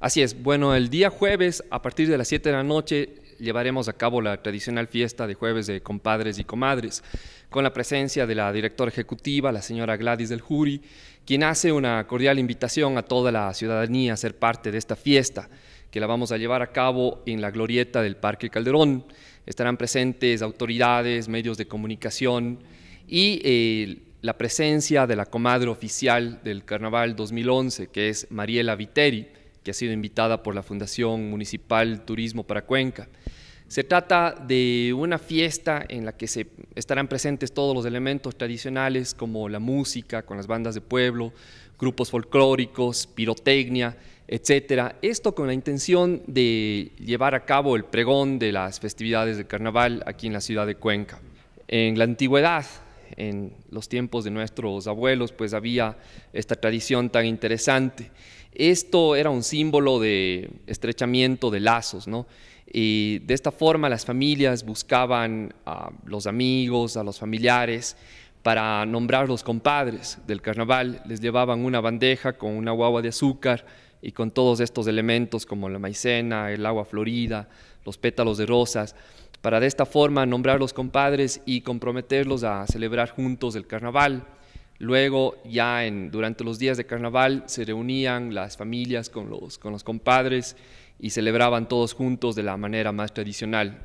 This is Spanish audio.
Así es, bueno, el día jueves a partir de las 7 de la noche llevaremos a cabo la tradicional fiesta de jueves de compadres y comadres, con la presencia de la directora ejecutiva, la señora Gladys del Jury, quien hace una cordial invitación a toda la ciudadanía a ser parte de esta fiesta, que la vamos a llevar a cabo en la glorieta del Parque Calderón. Estarán presentes autoridades, medios de comunicación y eh, la presencia de la comadre oficial del Carnaval 2011, que es Mariela Viteri que ha sido invitada por la Fundación Municipal Turismo para Cuenca. Se trata de una fiesta en la que se estarán presentes todos los elementos tradicionales como la música, con las bandas de pueblo, grupos folclóricos, pirotecnia, etc. Esto con la intención de llevar a cabo el pregón de las festividades del carnaval aquí en la ciudad de Cuenca. En la antigüedad, en los tiempos de nuestros abuelos, pues había esta tradición tan interesante esto era un símbolo de estrechamiento de lazos, ¿no? Y de esta forma las familias buscaban a los amigos, a los familiares, para nombrar los compadres del carnaval. Les llevaban una bandeja con una guagua de azúcar y con todos estos elementos como la maicena, el agua florida, los pétalos de rosas, para de esta forma nombrar los compadres y comprometerlos a celebrar juntos el carnaval. Luego, ya en, durante los días de carnaval, se reunían las familias con los, con los compadres y celebraban todos juntos de la manera más tradicional.